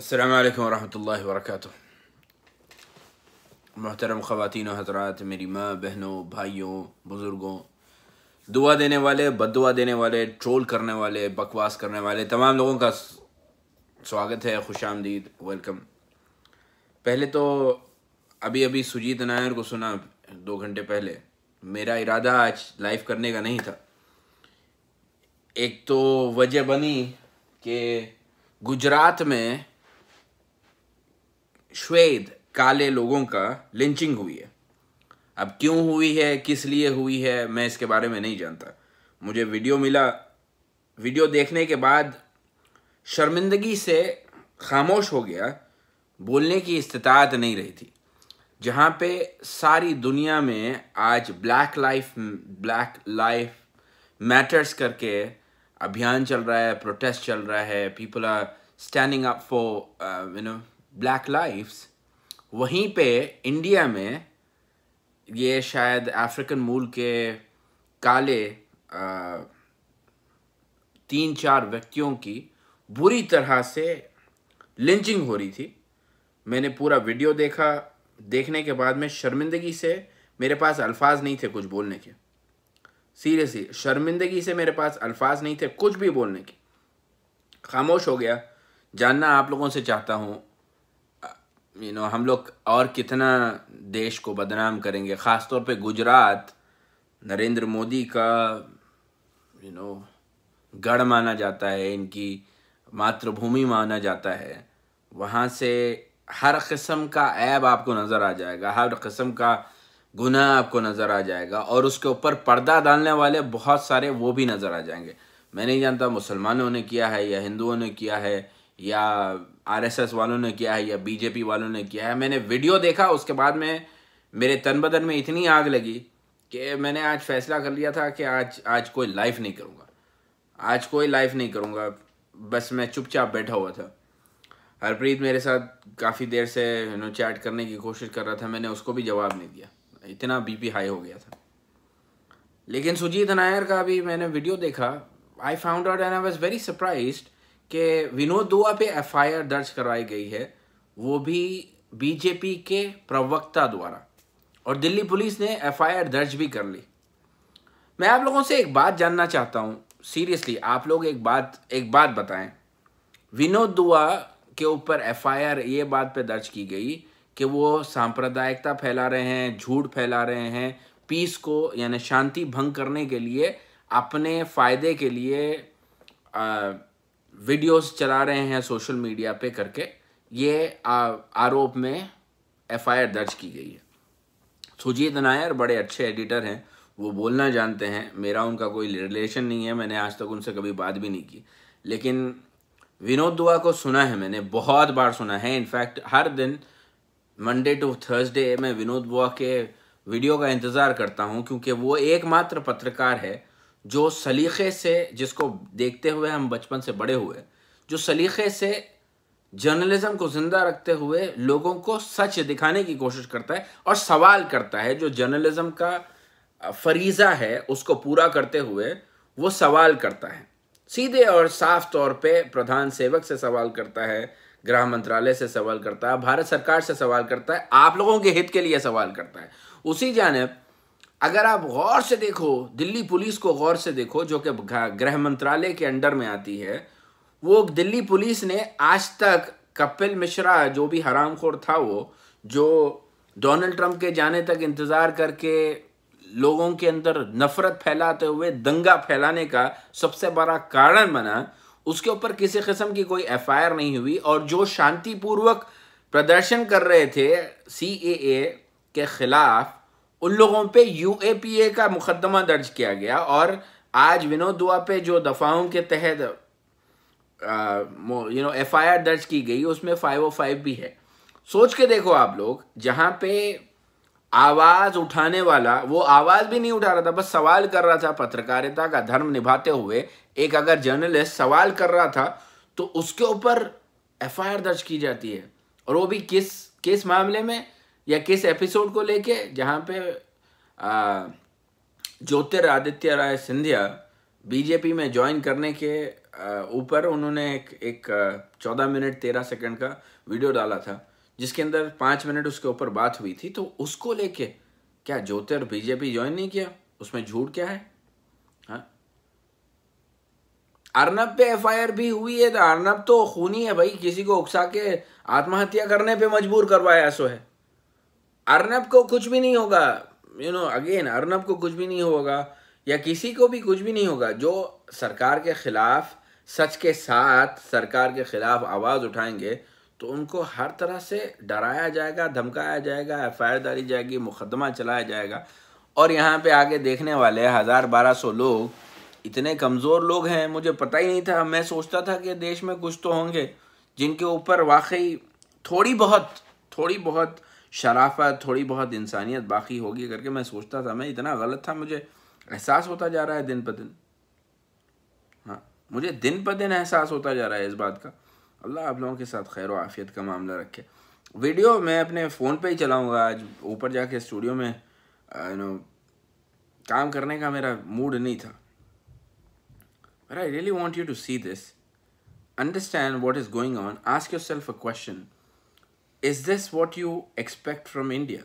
अस्सलाम वालेकुम रहमतुल्लाहि वरकत मोहतरम ख़वातीन हजरात मेरी माँ बहनों भाइयों बुज़ुर्गों दुआ देने वाले बदुआ देने वाले ट्रोल करने वाले बकवास करने वाले तमाम लोगों का स्वागत है खुश आमदीद वेलकम पहले तो अभी अभी सुजीत नायर को सुना दो घंटे पहले मेरा इरादा आज लाइव करने का नहीं था एक तो वजह बनी कि गुजरात में श्वेद काले लोगों का लिंचिंग हुई है अब क्यों हुई है किस लिए हुई है मैं इसके बारे में नहीं जानता मुझे वीडियो मिला वीडियो देखने के बाद शर्मिंदगी से खामोश हो गया बोलने की इस्तात नहीं रही थी जहाँ पे सारी दुनिया में आज black life black life matters करके अभियान चल रहा है प्रोटेस्ट चल रहा है people are standing up for you know black lifes वहीं पे इंडिया में ये शायद अफ्रीकन मूल के काले आ, तीन चार व्यक्तियों की बुरी तरह से लिंचिंग हो रही थी मैंने पूरा वीडियो देखा देखने के बाद में शर्मिंदगी से मेरे पास अल्फाज नहीं थे कुछ बोलने के सीरियसली शर्मिंदगी से मेरे पास अल्फाज नहीं थे कुछ भी बोलने के खामोश हो गया जानना आप लोगों से चाहता हूँ यू you नो know, हम लोग और कितना देश को बदनाम करेंगे ख़ास तौर पे गुजरात नरेंद्र मोदी का यू you नो know, गढ़ माना जाता है इनकी मातृभूमि माना जाता है वहाँ से हर किस्म का ऐब आपको नज़र आ जाएगा हर किस्म का गुनाह आपको नज़र आ जाएगा और उसके ऊपर पर्दा डालने वाले बहुत सारे वो भी नज़र आ जाएंगे मैं नहीं जानता मुसलमानों ने किया है या हिंदुओं ने किया है या आरएसएस वालों ने किया है या बीजेपी वालों ने किया है मैंने वीडियो देखा उसके बाद में मेरे तन बदन में इतनी आग लगी कि मैंने आज फैसला कर लिया था कि आज आज कोई लाइफ नहीं करूँगा आज कोई लाइफ नहीं करूँगा बस मैं चुपचाप बैठा हुआ था हरप्रीत मेरे साथ काफ़ी देर से नो चैट करने की कोशिश कर रहा था मैंने उसको भी जवाब नहीं दिया इतना बीपी हाई हो गया था लेकिन सुजीत नायर का भी मैंने वीडियो देखा I found out and I was very surprise कि विनोद दुआ पे एफआईआर दर्ज करवाई गई है वो भी बीजेपी के प्रवक्ता द्वारा और दिल्ली पुलिस ने एफआईआर दर्ज भी कर ली मैं आप लोगों से एक बात जानना चाहता हूँ सीरियसली आप लोग एक बात एक बात बताएं विनोद दुआ के ऊपर एफआईआर ये बात पे दर्ज की गई कि वो सांप्रदायिकता फैला रहे हैं झूठ फैला रहे हैं पीस को यानी शांति भंग करने के लिए अपने फ़ायदे के लिए आ, वीडियोस चला रहे हैं सोशल मीडिया पे करके ये आरोप में एफआईआर दर्ज की गई है सुजीत नायर बड़े अच्छे एडिटर हैं वो बोलना जानते हैं मेरा उनका कोई रिलेशन नहीं है मैंने आज तक उनसे कभी बात भी नहीं की लेकिन विनोद दुआ को सुना है मैंने बहुत बार सुना है इनफैक्ट हर दिन मंडे टू थर्सडे मैं विनोद दुआ के वीडियो का इंतज़ार करता हूँ क्योंकि वो एकमात्र पत्रकार है जो सलीखे से जिसको देखते हुए हम बचपन से बड़े हुए जो सलीखे से जर्नलिज्म को जिंदा रखते हुए लोगों को सच दिखाने की कोशिश करता है और सवाल करता है जो जर्नलिज्म का फरीज़ा है उसको पूरा करते हुए वो सवाल करता है सीधे और साफ तौर पे प्रधान सेवक से सवाल करता है गृह मंत्रालय से सवाल करता है भारत सरकार से सवाल करता है आप लोगों के हित के लिए सवाल करता है उसी जानब अगर आप गौर से देखो दिल्ली पुलिस को गौर से देखो जो कि गृह मंत्रालय के अंडर में आती है वो दिल्ली पुलिस ने आज तक कपिल मिश्रा जो भी हरामखोर था वो जो डोनाल्ड ट्रंप के जाने तक इंतज़ार करके लोगों के अंदर नफरत फैलाते हुए दंगा फैलाने का सबसे बड़ा कारण बना उसके ऊपर किसी किस्म की कोई एफआईआर नहीं हुई और जो शांतिपूर्वक प्रदर्शन कर रहे थे सी ए के ख़िलाफ़ उन लोगों पे यूएपीए का मुकदमा दर्ज किया गया और आज विनोद दुआ पे जो दफाओं के तहत यू नो एफ दर्ज की गई उसमें फाइव ओ फाइव भी है सोच के देखो आप लोग जहाँ पे आवाज़ उठाने वाला वो आवाज़ भी नहीं उठा रहा था बस सवाल कर रहा था पत्रकारिता का धर्म निभाते हुए एक अगर जर्नलिस्ट सवाल कर रहा था तो उसके ऊपर एफ दर्ज की जाती है और वो भी किस किस मामले में या किस एपिसोड को लेके जहाँ पे ज्योतिरादित्य राय सिंधिया बीजेपी में ज्वाइन करने के ऊपर उन्होंने एक एक चौदह मिनट तेरह सेकंड का वीडियो डाला था जिसके अंदर पाँच मिनट उसके ऊपर बात हुई थी तो उसको लेके क्या ज्योतिर बीजेपी ज्वाइन नहीं किया उसमें झूठ क्या है हाँ? अर्नब पे एफ भी हुई है तो अर्नब तो खूनी है भाई किसी को उकसा के आत्महत्या करने पे मजबूर करवाया सो है अर्नब को कुछ भी नहीं होगा यू नो अगेन अर्नब को कुछ भी नहीं होगा या किसी को भी कुछ भी नहीं होगा जो सरकार के ख़िलाफ़ सच के साथ सरकार के ख़िलाफ़ आवाज़ उठाएंगे तो उनको हर तरह से डराया जाएगा धमकाया जाएगा एफ आई आर डाली जाएगी मुकदमा चलाया जाएगा और यहाँ पे आगे देखने वाले हज़ार बारह सौ लोग इतने कमज़ोर लोग हैं मुझे पता ही नहीं था मैं सोचता था कि देश में कुछ तो होंगे जिनके ऊपर वाकई थोड़ी बहुत थोड़ी बहुत शराफत थोड़ी बहुत इंसानियत बाकी होगी करके मैं सोचता था मैं इतना गलत था मुझे एहसास होता जा रहा है दिन ब दिन हाँ मुझे दिन ब दिन एहसास होता जा रहा है इस बात का अल्लाह आप लोगों के साथ खैर आफियत का मामला रखे वीडियो मैं अपने फ़ोन पे ही चलाऊंगा आज ऊपर जाके स्टूडियो में यू uh, नो काम करने का मेरा मूड नहीं था I really want you to see this what is going on ask yourself a question is this what you expect from India?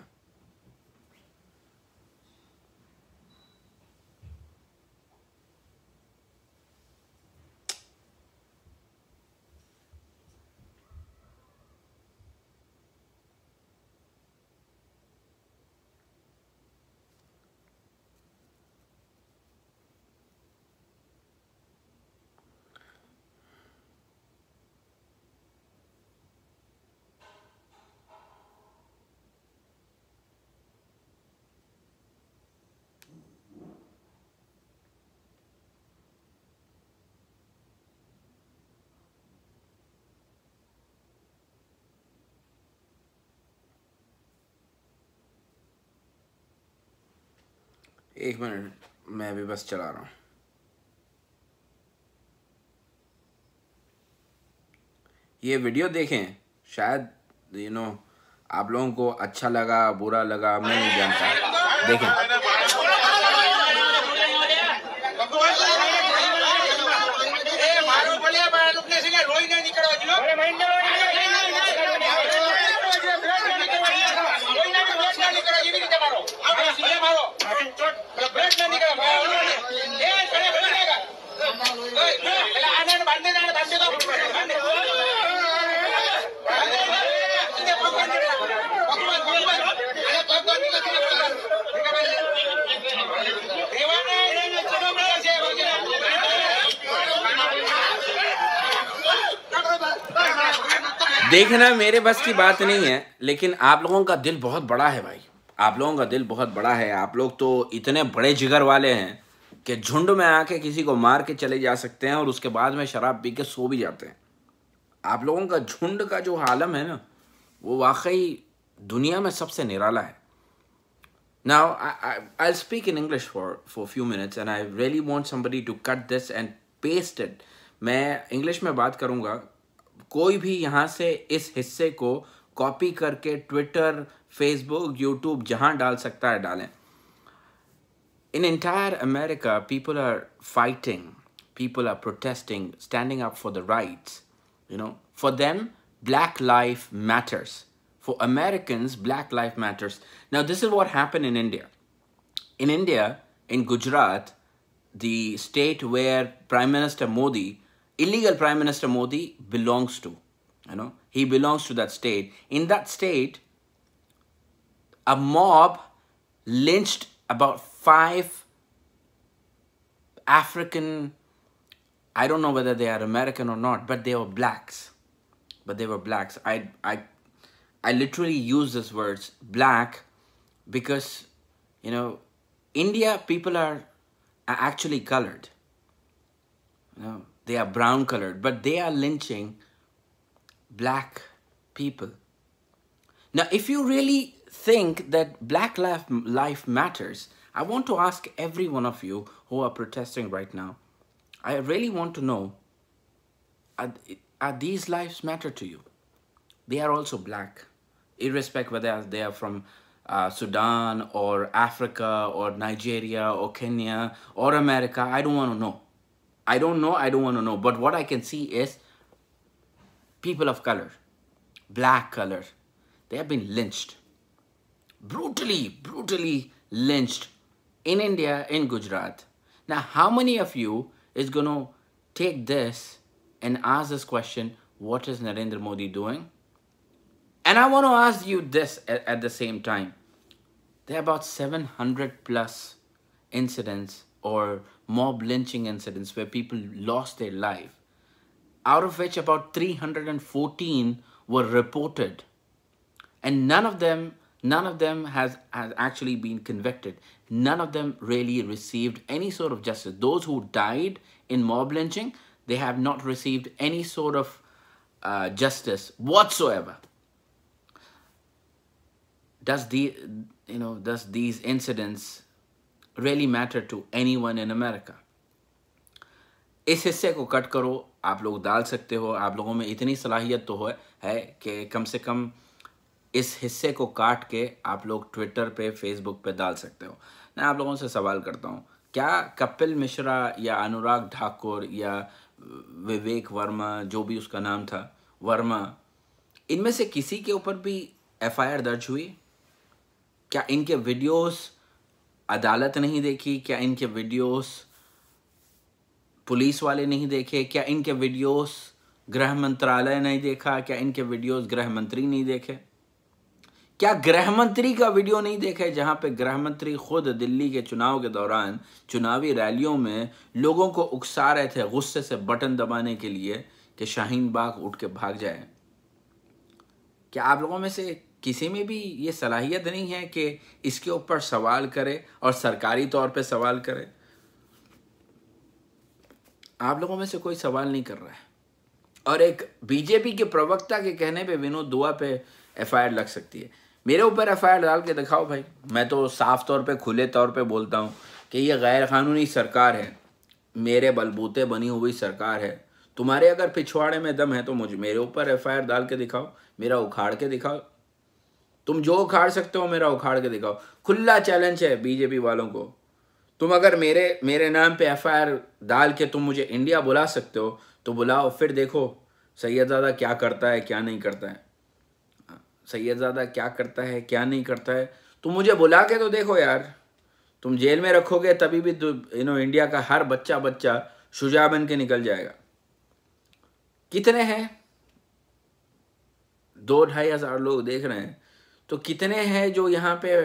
एक मिनट मैं भी बस चला रहा हूँ ये वीडियो देखें शायद यू you नो know, आप लोगों को अच्छा लगा बुरा लगा मैं नहीं जानता देखें देखना मेरे बस की बात नहीं है लेकिन आप लोगों का दिल बहुत बड़ा है भाई आप लोगों का दिल बहुत बड़ा है आप लोग तो इतने बड़े जिगर वाले हैं कि झुंड में आके किसी को मार के चले जा सकते हैं और उसके बाद में शराब पी के सो भी जाते हैं आप लोगों का झुंड का जो आलम है ना वो वाकई दुनिया में सबसे निराला है ना I speak in English for for few minutes and I really want somebody to cut this and paste it मैं इंग्लिश में बात करूँगा कोई भी यहाँ से इस हिस्से को कॉपी करके ट्विटर Facebook, YouTube, जहाँ डाल सकता है डालें In entire America, people are fighting, people are protesting, standing up for the rights. You know, for them, black life matters. For Americans, black life matters. Now, this is what happened in India. In India, in Gujarat, the state where Prime Minister Modi, illegal Prime Minister Modi belongs to, you know, he belongs to that state. In that state, a mob lynched about five African, I don't know whether they are American or not, but they were blacks. But they were blacks. I, I, I literally use this words black because, you know, India people are, are actually colored. You know, they are brown colored, but they are lynching black people. Now, if you really think that Black Life Matters, I want to ask every one of you who are protesting right now, I really want to know, are, are these lives matter to you? They are also black, irrespective whether they are from uh, Sudan or Africa or Nigeria or Kenya or America. I don't want to know. I don't know. I don't want to know. But what I can see is people of color, black color, they have been lynched brutally, brutally lynched in India, in Gujarat. Now, how many of you is going to take this and ask this question, what is Narendra Modi doing? And I want to ask you this at, at the same time. There are about 700 plus incidents or mob lynching incidents where people lost their life, out of which about 314 were reported. And none of them None of them has, has actually been convicted. None of them really received any sort of justice. Those who died in mob lynching, they have not received any sort of uh, justice whatsoever. Does the you know does these incidents really matter to anyone in America? इस हिस्से को cut करो आप लोग डाल सकते हो आप लोगों में इतनी सलाहियत तो है कि कम से कम इस हिस्से को काट के आप लोग ट्विटर पे फेसबुक पे डाल सकते हो मैं आप लोगों से सवाल करता हूँ क्या कपिल मिश्रा या अनुराग ठाकुर या विवेक वर्मा जो भी उसका नाम था वर्मा इनमें से किसी के ऊपर भी एफआईआर दर्ज हुई क्या इनके वीडियोस अदालत नहीं देखी क्या इनके वीडियोस पुलिस वाले नहीं देखे क्या इनके वीडियोस गृह मंत्रालय नहीं देखा क्या इनके वीडियोस गृह मंत्री नहीं देखे क्या गृह मंत्री का वीडियो नहीं देखा है जहां पे गृह मंत्री खुद दिल्ली के चुनाव के दौरान चुनावी रैलियों में लोगों को उकसा रहे थे गुस्से से बटन दबाने के लिए कि शाहीन बाग उठ के भाग जाए क्या आप लोगों में से किसी में भी ये सलाहियत नहीं है कि इसके ऊपर सवाल करे और सरकारी तौर पे सवाल करे आप लोगों में से कोई सवाल नहीं कर रहा है और एक बीजेपी के प्रवक्ता के कहने पे विनोद दुआ पे एफआईआर लग सकती है मेरे ऊपर एफ डाल के दिखाओ भाई मैं तो साफ तौर पे खुले तौर पे बोलता हूँ कि ये गैर कानूनी सरकार है मेरे बलबूते बनी हुई सरकार है तुम्हारे अगर पिछवाड़े में दम है तो मुझे मेरे ऊपर एफ डाल के दिखाओ मेरा उखाड़ के दिखाओ तुम जो उखाड़ सकते हो मेरा उखाड़ के दिखाओ खुला चैलेंज है बीजेपी वालों को तुम अगर मेरे मेरे नाम पे एफ डाल के तुम मुझे इंडिया बुला सकते हो तो बुलाओ फिर देखो दादा क्या करता है क्या नहीं करता है सैदजादा क्या करता है क्या नहीं करता है तो मुझे बुला के तो देखो यार तुम जेल में रखोगे तभी भी यू नो इंडिया का हर बच्चा बच्चा शुजा बन के निकल जाएगा कितने हैं दो ढाई हज़ार लोग देख रहे हैं तो कितने हैं जो यहाँ पे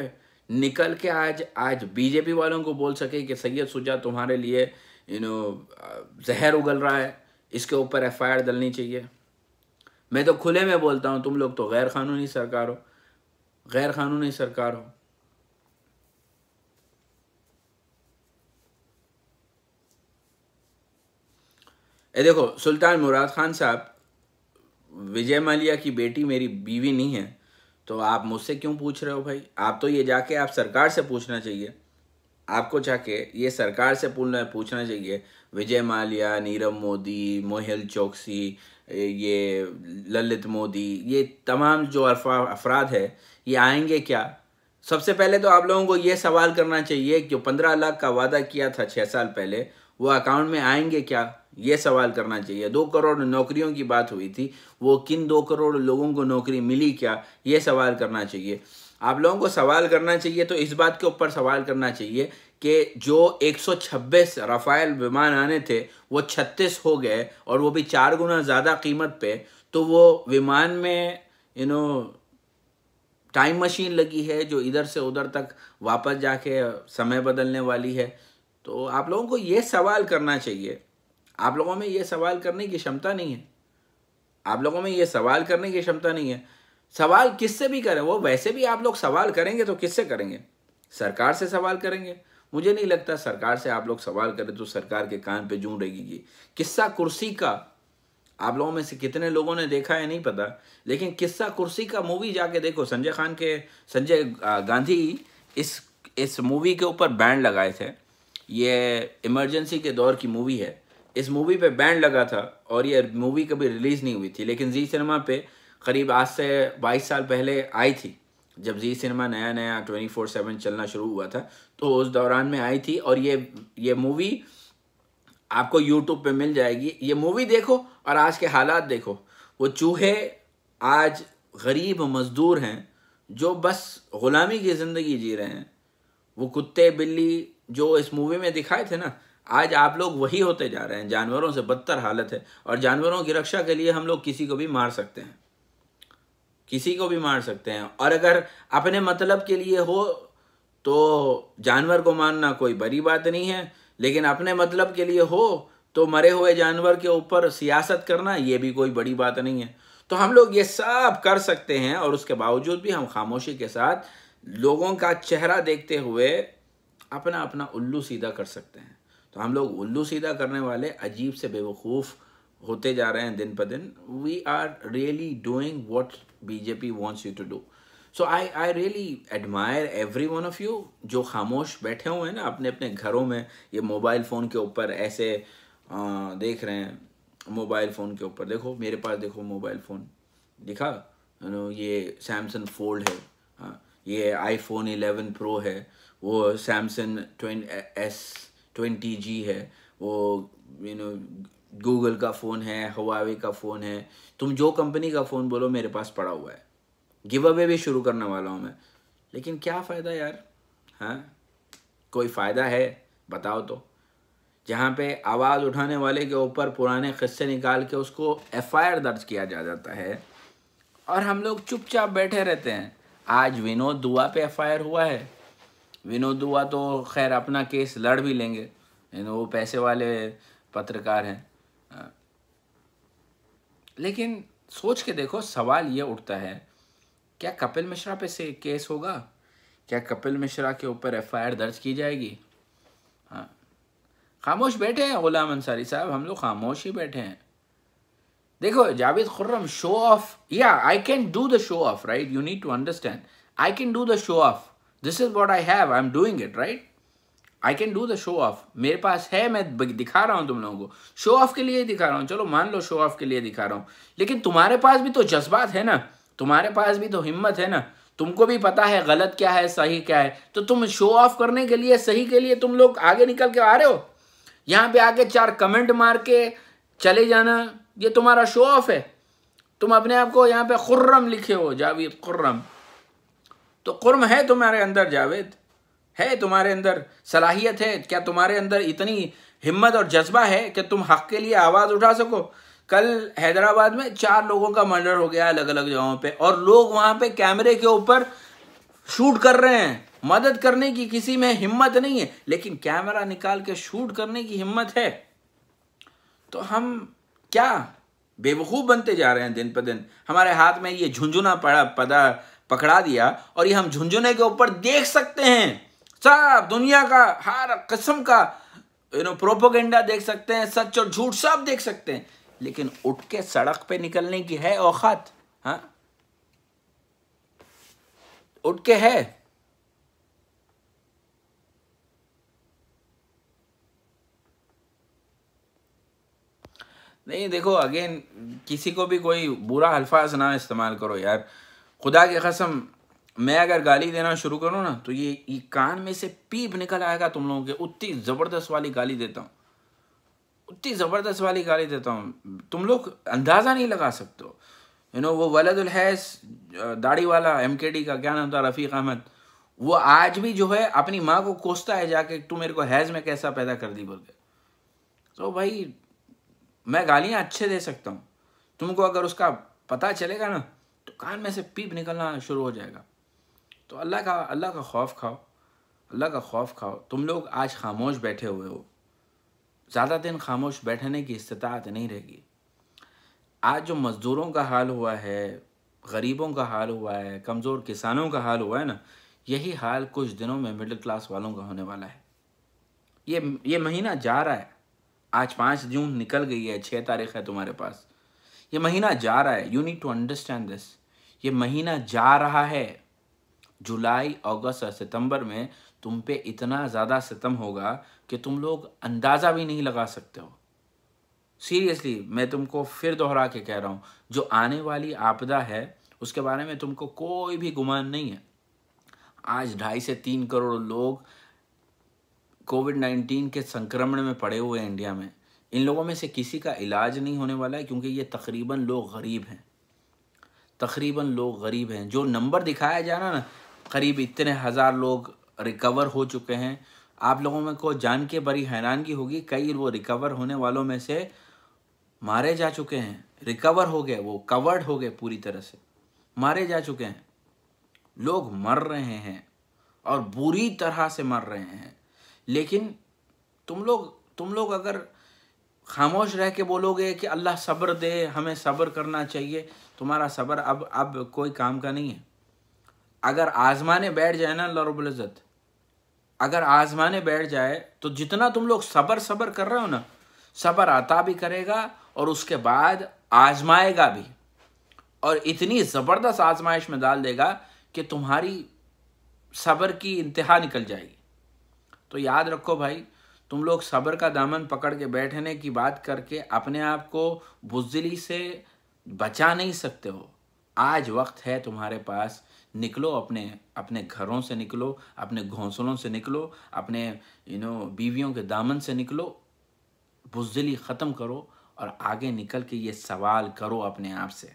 निकल के आज आज बीजेपी वालों को बोल सके कि सैयद सुजा तुम्हारे लिए यू नो जहर उगल रहा है इसके ऊपर एफ आर डलनी चाहिए मैं तो खुले में बोलता हूँ तुम लोग तो गैर कानूनी सरकार हो गैर कानूनी सरकार हो ये देखो सुल्तान मुराद खान साहब विजय मालिया की बेटी मेरी बीवी नहीं है तो आप मुझसे क्यों पूछ रहे हो भाई आप तो ये जाके आप सरकार से पूछना चाहिए आपको जाके ये सरकार से पूछना चाहिए विजय माल्या नीरव मोदी मोहल चौकसी ये ललित मोदी ये तमाम जो अफराद है ये आएंगे क्या सबसे पहले तो आप लोगों को ये सवाल करना चाहिए जो पंद्रह लाख का वादा किया था छः साल पहले वो अकाउंट में आएंगे क्या ये सवाल करना चाहिए दो करोड़ नौकरियों की बात हुई थी वो किन दो करोड़ लोगों को नौकरी मिली क्या ये सवाल करना चाहिए आप लोगों को सवाल करना चाहिए तो इस बात के ऊपर सवाल करना चाहिए कि जो 126 राफेल विमान आने थे वो 36 हो गए और वो भी चार गुना ज़्यादा कीमत पे तो वो विमान में यू नो टाइम मशीन लगी है जो इधर से उधर तक वापस जाके समय बदलने वाली है तो आप लोगों को ये सवाल करना चाहिए आप लोगों में ये सवाल करने की क्षमता नहीं है आप लोगों में ये सवाल करने की क्षमता नहीं है सवाल किससे भी करें वो वैसे भी आप लोग सवाल करेंगे तो किससे करेंगे सरकार से सवाल करेंगे मुझे नहीं लगता सरकार से आप लोग सवाल करें तो सरकार के कान पे जूं रहेगी किस्सा कुर्सी का आप लोगों में से कितने लोगों ने देखा है नहीं पता लेकिन किस्सा कुर्सी का मूवी जाके देखो संजय खान के संजय गांधी इस इस मूवी के ऊपर बैंड लगाए थे ये इमरजेंसी के दौर की मूवी है इस मूवी पे बैंड लगा था और ये मूवी कभी रिलीज़ नहीं हुई थी लेकिन जी सिनेमा पे करीब आज से 22 साल पहले आई थी जब जी सिनेमा नया नया ट्वेंटी फोर सेवन चलना शुरू हुआ था तो उस दौरान में आई थी और ये ये मूवी आपको यूट्यूब पे मिल जाएगी ये मूवी देखो और आज के हालात देखो वो चूहे आज गरीब मजदूर हैं जो बस ग़ुलामी की ज़िंदगी जी रहे हैं वो कुत्ते बिल्ली जो इस मूवी में दिखाए थे ना आज आप लोग वही होते जा रहे हैं जानवरों से बदतर हालत है और जानवरों की रक्षा के लिए हम लोग किसी को भी मार सकते हैं किसी को भी मार सकते हैं और अगर अपने मतलब के लिए हो तो जानवर को मारना कोई बड़ी बात नहीं है लेकिन अपने मतलब के लिए हो तो मरे हुए जानवर के ऊपर सियासत करना ये भी कोई बड़ी बात नहीं है तो हम लोग ये सब कर सकते हैं और उसके बावजूद भी हम खामोशी के साथ लोगों का चेहरा देखते हुए अपना अपना उल्लू सीधा कर सकते हैं तो हम लोग उल्लू सीधा करने वाले अजीब से बेवकूफ़ होते जा रहे हैं दिन पर दिन we are really doing what BJP wants you to do so I I really admire every one of you जो खामोश बैठे हुए हैं ना अपने अपने घरों में ये मोबाइल फ़ोन के ऊपर ऐसे आ, देख रहे हैं मोबाइल फ़ोन के ऊपर देखो मेरे पास देखो मोबाइल फ़ोन दिखा नो ये सैमसंग फोल्ड है हाँ ये आईफोन एलेवन प्रो है वो Samsung twenty S twenty G है वो यू नो गूगल का फ़ोन है हवावे का फ़ोन है तुम जो कंपनी का फ़ोन बोलो मेरे पास पड़ा हुआ है गिव अवे भी शुरू करने वाला हूँ मैं लेकिन क्या फ़ायदा यार हाँ कोई फ़ायदा है बताओ तो जहाँ पे आवाज़ उठाने वाले के ऊपर पुराने कस्से निकाल के उसको एफआईआर दर्ज किया जा जाता है और हम लोग चुपचाप बैठे रहते हैं आज विनोद दुआ पे एफआईआर हुआ है विनोद दुआ तो खैर अपना केस लड़ भी लेंगे वो पैसे वाले पत्रकार हैं लेकिन सोच के देखो सवाल ये उठता है क्या कपिल मिश्रा पे से केस होगा क्या कपिल मिश्रा के ऊपर एफआईआर दर्ज की जाएगी हाँ खामोश बैठे हैं गुलाम अंसारी साहब हम लोग खामोश ही बैठे हैं देखो जावेद खुर्रम शो ऑफ या I can do the show off right you need to understand I can do the show off this is what I have I am doing it right I can do the show off मेरे पास है मैं दिखा रहा हूँ तुम लोगों को शो ऑफ के लिए दिखा रहा हूँ चलो मान लो शो ऑफ के लिए दिखा रहा हूँ लेकिन तुम्हारे पास भी तो जज्बात है ना तुम्हारे पास भी तो हिम्मत है ना तुमको भी पता है गलत क्या है सही क्या है तो तुम शो ऑफ करने के लिए सही के लिए तुम लोग आगे निकल के आ रहे हो यहाँ पे आके चार कमेंट मार के चले जाना ये तुम्हारा शो ऑफ है तुम अपने आप को यहाँ पे खुर्रम लिखे हो जावेद खुर्रम तो कुर्म है तुम्हारे अंदर जावेद है तुम्हारे अंदर सलाहियत है क्या तुम्हारे अंदर इतनी हिम्मत और जज्बा है कि तुम हक के लिए आवाज़ उठा सको कल हैदराबाद में चार लोगों का मर्डर हो गया अलग अलग जगहों पे और लोग वहां पे कैमरे के ऊपर शूट कर रहे हैं मदद करने की किसी में हिम्मत नहीं है लेकिन कैमरा निकाल के शूट करने की हिम्मत है तो हम क्या बेवकूफ़ बनते जा रहे हैं दिन पर दिन हमारे हाथ में ये झुंझुना पड़ा पदा पकड़ा दिया और ये हम झुंझुने के ऊपर देख सकते हैं सब दुनिया का हर किस्म का यू नो प्रोपोगेंडा देख सकते हैं सच और झूठ सब देख सकते हैं लेकिन उठ के सड़क पे निकलने की है औकात हाँ उठ के है नहीं देखो अगेन किसी को भी कोई बुरा अल्फाज ना इस्तेमाल करो यार खुदा की कसम मैं अगर गाली देना शुरू करूँ ना तो ये ये कान में से पीप निकल आएगा तुम लोगों के उतनी ज़बरदस्त वाली गाली देता हूँ उतनी ज़बरदस्त वाली गाली देता हूँ तुम लोग अंदाज़ा नहीं लगा सकते यू नो वो वलदुल हैस दाढ़ी वाला एम के डी का क्या नाम था रफ़ीक अहमद वो आज भी जो है अपनी माँ को कोसता है जाके तू मेरे को हैज़ में कैसा पैदा कर दी बोल के तो भाई मैं गालियाँ अच्छे दे सकता हूँ तुमको अगर उसका पता चलेगा ना तो कान में से पीप निकलना शुरू हो जाएगा तो अल्लाह का अल्लाह का खौफ खाओ अल्लाह का खौफ खाओ तुम लोग आज खामोश बैठे हुए हो ज़्यादा दिन खामोश बैठने की इस्तात नहीं रहेगी आज जो मज़दूरों का हाल हुआ है गरीबों का हाल हुआ है कमज़ोर किसानों का हाल हुआ है ना यही हाल कुछ दिनों में मिडिल क्लास वालों का होने वाला है ये ये महीना जा रहा है आज पाँच जून निकल गई है छः तारीख है तुम्हारे पास ये महीना जा रहा है you need to understand this ये महीना जा रहा है जुलाई अगस्त और सितंबर में तुम पे इतना ज़्यादा सितम होगा कि तुम लोग अंदाज़ा भी नहीं लगा सकते हो सीरियसली मैं तुमको फिर दोहरा के कह रहा हूँ जो आने वाली आपदा है उसके बारे में तुमको कोई भी गुमान नहीं है आज ढाई से तीन करोड़ लोग कोविड नाइन्टीन के संक्रमण में पड़े हुए हैं इंडिया में इन लोगों में से किसी का इलाज नहीं होने वाला है क्योंकि ये तकरीबन लोग गरीब हैं तकरीबन लोग गरीब हैं जो नंबर दिखाया जा रहा ना करीब इतने हज़ार लोग रिकवर हो चुके हैं आप लोगों में को जान के बड़ी हैरानगी होगी कई वो रिकवर होने वालों में से मारे जा चुके हैं रिकवर हो गए वो कवर्ड हो गए पूरी तरह से मारे जा चुके हैं लोग मर रहे हैं और बुरी तरह से मर रहे हैं लेकिन तुम लोग तुम लोग अगर खामोश रह के बोलोगे कि अल्लाह सब्र दे हमें सब्र करना चाहिए तुम्हारा सब्र अब अब कोई काम का नहीं है अगर आजमाने बैठ जाए ना अल्लाह अगर आजमाने बैठ जाए तो जितना तुम लोग सबर सबर कर रहे हो ना सबर आता भी करेगा और उसके बाद आजमाएगा भी और इतनी ज़बरदस्त आजमाइश में डाल देगा कि तुम्हारी सब्र की इंतहा निकल जाएगी तो याद रखो भाई तुम लोग सबर का दामन पकड़ के बैठने की बात करके अपने आप को बुजली से बचा नहीं सकते हो आज वक्त है तुम्हारे पास निकलो अपने अपने घरों से निकलो अपने घोंसलों से निकलो अपने यू नो बीवियों के दामन से निकलो बुजदली ख़त्म करो और आगे निकल के ये सवाल करो अपने आप से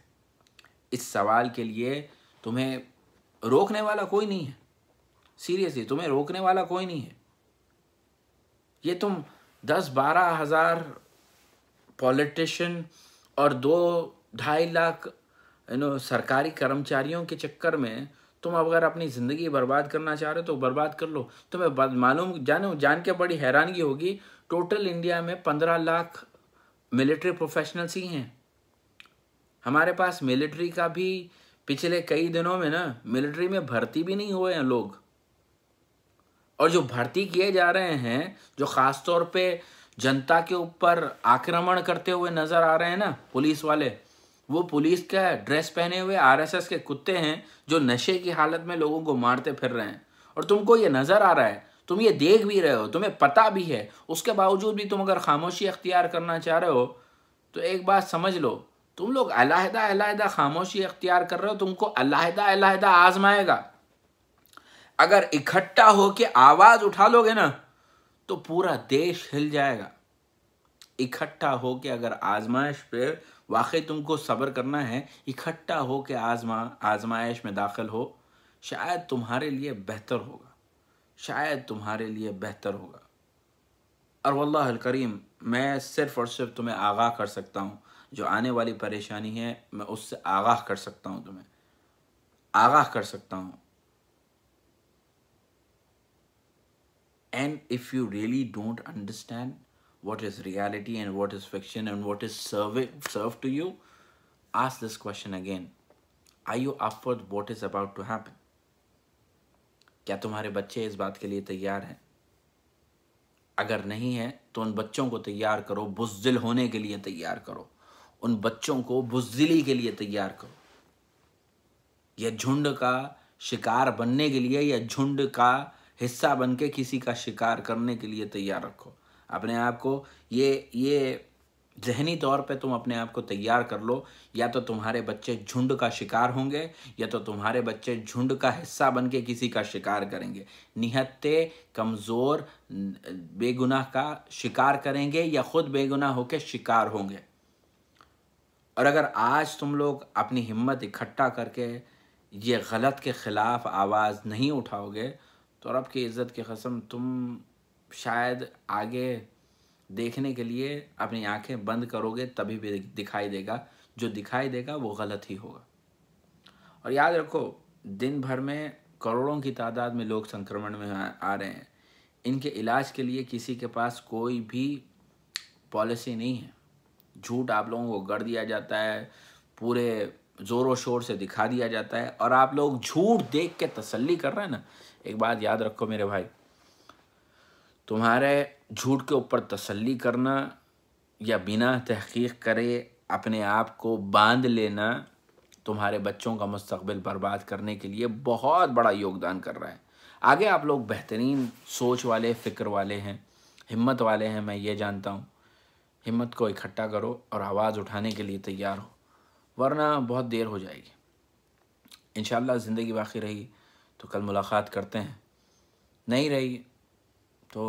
इस सवाल के लिए तुम्हें रोकने वाला कोई नहीं है सीरियसली तुम्हें रोकने वाला कोई नहीं है ये तुम दस बारह हज़ार पॉलिटिशन और दो ढाई लाख यू नो सरकारी कर्मचारियों के चक्कर में तुम अगर अपनी ज़िंदगी बर्बाद करना चाह रहे हो तो बर्बाद कर लो तुम्हें मालूम जानो जान के बड़ी हैरानगी होगी टोटल इंडिया में पंद्रह लाख मिलिट्री प्रोफेशनल्स ही हैं हमारे पास मिलिट्री का भी पिछले कई दिनों में ना मिलिट्री में भर्ती भी नहीं हुए हैं लोग और जो भर्ती किए जा रहे हैं जो ख़ास तौर पे जनता के ऊपर आक्रमण करते हुए नज़र आ रहे हैं ना पुलिस वाले वो पुलिस का ड्रेस पहने हुए आरएसएस के कुत्ते हैं जो नशे की हालत में लोगों को मारते फिर रहे हैं और तुमको ये नज़र आ रहा है तुम ये देख भी रहे हो तुम्हें पता भी है उसके बावजूद भी तुम अगर खामोशी अख्तियार करना चाह रहे हो तो एक बात समझ लो तुम लोग अलहदा अलहदा खामोशी अख्तियार कर रहे हो तुमको अलहदा अलहदा आजमाएगा अगर इकट्ठा होकर आवाज़ उठा लोगे ना तो पूरा देश हिल जाएगा इकट्ठा होकर अगर आजमाइश पे वाकई तुमको सब्र करना है इकट्ठा हो के आजमा आजमाइश में दाखिल हो शायद तुम्हारे लिए बेहतर होगा शायद तुम्हारे लिए बेहतर होगा और वल्लाह करीम मैं सिर्फ़ और सिर्फ तुम्हें आगाह कर सकता हूँ जो आने वाली परेशानी है मैं उससे आगाह कर सकता हूँ तुम्हें आगाह कर सकता हूँ and if you really don't understand what is reality and what is fiction and what is serve- served to you, ask this question again. Are you up for what is about to happen? क्या तुम्हारे बच्चे इस बात के लिए तैयार हैं अगर नहीं है तो उन बच्चों को तैयार करो बुजदिल होने के लिए तैयार करो उन बच्चों को बुजदिली के लिए तैयार करो या झुंड का शिकार बनने के लिए या झुंड का हिस्सा बनके किसी का शिकार करने के लिए तैयार रखो अपने आप को ये ये जहनी तौर पे तुम अपने आप को तैयार कर लो या तो तुम्हारे बच्चे झुंड का शिकार होंगे या तो तुम्हारे बच्चे झुंड का हिस्सा बन के किसी का शिकार करेंगे निहत्ते कमज़ोर बेगुनाह का शिकार करेंगे या ख़ुद बेगुनाह होकर शिकार होंगे और अगर आज तुम लोग अपनी हिम्मत इकट्ठा करके ये गलत के ख़िलाफ़ आवाज़ नहीं उठाओगे तो रब की इज़्ज़त की कसम तुम शायद आगे देखने के लिए अपनी आंखें बंद करोगे तभी भी दिखाई देगा जो दिखाई देगा वो गलत ही होगा और याद रखो दिन भर में करोड़ों की तादाद में लोग संक्रमण में आ रहे हैं इनके इलाज के लिए किसी के पास कोई भी पॉलिसी नहीं है झूठ आप लोगों को गढ़ दिया जाता है पूरे ज़ोरों शोर से दिखा दिया जाता है और आप लोग झूठ देख के तसल्ली कर रहे हैं ना एक बात याद रखो मेरे भाई तुम्हारे झूठ के ऊपर तसल्ली करना या बिना तहकीक करे अपने आप को बांध लेना तुम्हारे बच्चों का मुस्तबिल बर्बाद करने के लिए बहुत बड़ा योगदान कर रहा है आगे आप लोग बेहतरीन सोच वाले फ़िक्र वाले हैं हिम्मत वाले हैं मैं ये जानता हूँ हिम्मत को इकट्ठा करो और आवाज़ उठाने के लिए तैयार हो वरना बहुत देर हो जाएगी इन ज़िंदगी बाकी रही तो कल मुलाकात करते हैं नहीं रही तो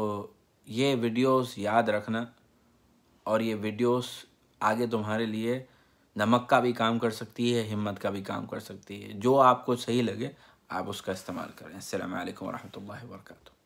ये वीडियोस याद रखना और ये वीडियोस आगे तुम्हारे लिए नमक का भी काम कर सकती है हिम्मत का भी काम कर सकती है जो आपको सही लगे आप उसका इस्तेमाल करें अल्लाम वरहमल वर्का